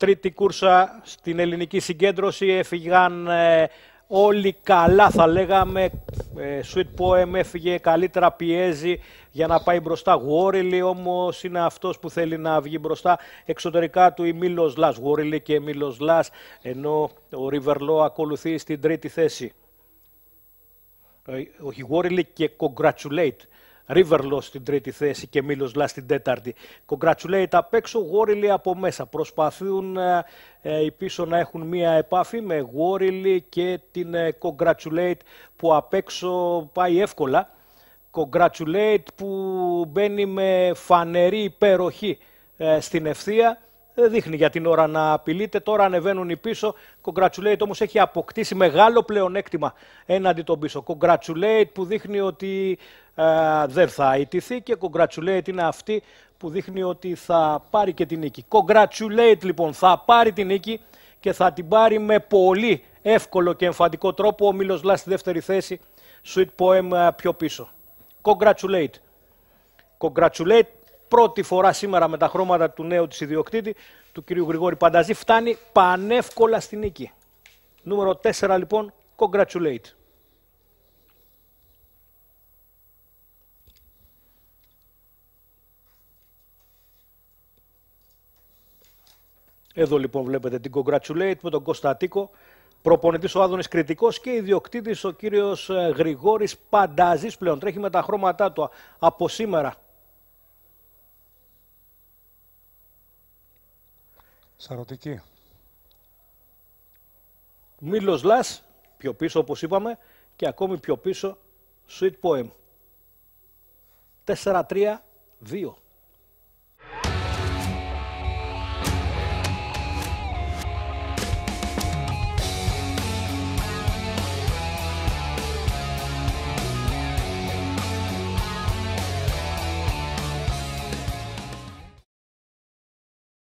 τρίτη κούρσα στην ελληνική συγκέντρωση. Έφυγαν ε, όλοι καλά θα λέγαμε. Ε, Sweet Poem έφυγε καλύτερα, πιέζει για να πάει μπροστά. Γουόριλι όμως είναι αυτός που θέλει να βγει μπροστά. Εξωτερικά του η Μίλος Λάς, Γουόριλι και Μίλος Λάς, ενώ ο Ριβερλό ακολουθεί στην τρίτη θέση. Ε, όχι, Γουόριλι και Congratulate. Ρίβερλος στην τρίτη θέση και Μίλος Λά στην τέταρτη. Congratulate απ' έξω, Γόριλι από μέσα. Προσπαθούν ε, ε, οι πίσω να έχουν μία επάφη με Γόριλι και την ε, που απ' έξω πάει εύκολα. Congratulate που μπαίνει με φανερή υπεροχή ε, στην ευθεία δεν δείχνει για την ώρα να απειλείται. Τώρα ανεβαίνουν οι πίσω. Κογκρατσουλέιτ όμως έχει αποκτήσει μεγάλο πλεονέκτημα έναντι των πίσω. Κογκρατσουλέιτ που δείχνει ότι ε, δεν θα ιτηθεί και κογκρατσουλέιτ είναι αυτή που δείχνει ότι θα πάρει και την νίκη. Κογκρατσουλέιτ λοιπόν θα πάρει την νίκη και θα την πάρει με πολύ εύκολο και εμφαντικό τρόπο. Ο Μίλος Λάς στη δεύτερη θέση, Sweet Poem ε, πιο πίσω. Congratulate. Congratulate πρώτη φορά σήμερα με τα χρώματα του νέου της ιδιοκτήτη, του κυρίου Γρηγόρη Πανταζή, φτάνει πανεύκολα στη νίκη. Νούμερο 4 λοιπόν, congratulate. Εδώ λοιπόν βλέπετε την congratulate με τον Κώστα Τίκο, Προπονητής ο Άδωνης Κρητικό και ιδιοκτήτης ο κύριος ε, Γρηγόρης Πανταζής πλέον. Τρέχει με τα χρώματά του από σήμερα Σαρωτική. Μίλος Λάς, πιο πίσω όπως είπαμε, και ακόμη πιο πίσω Sweet Poem. 4-3-2.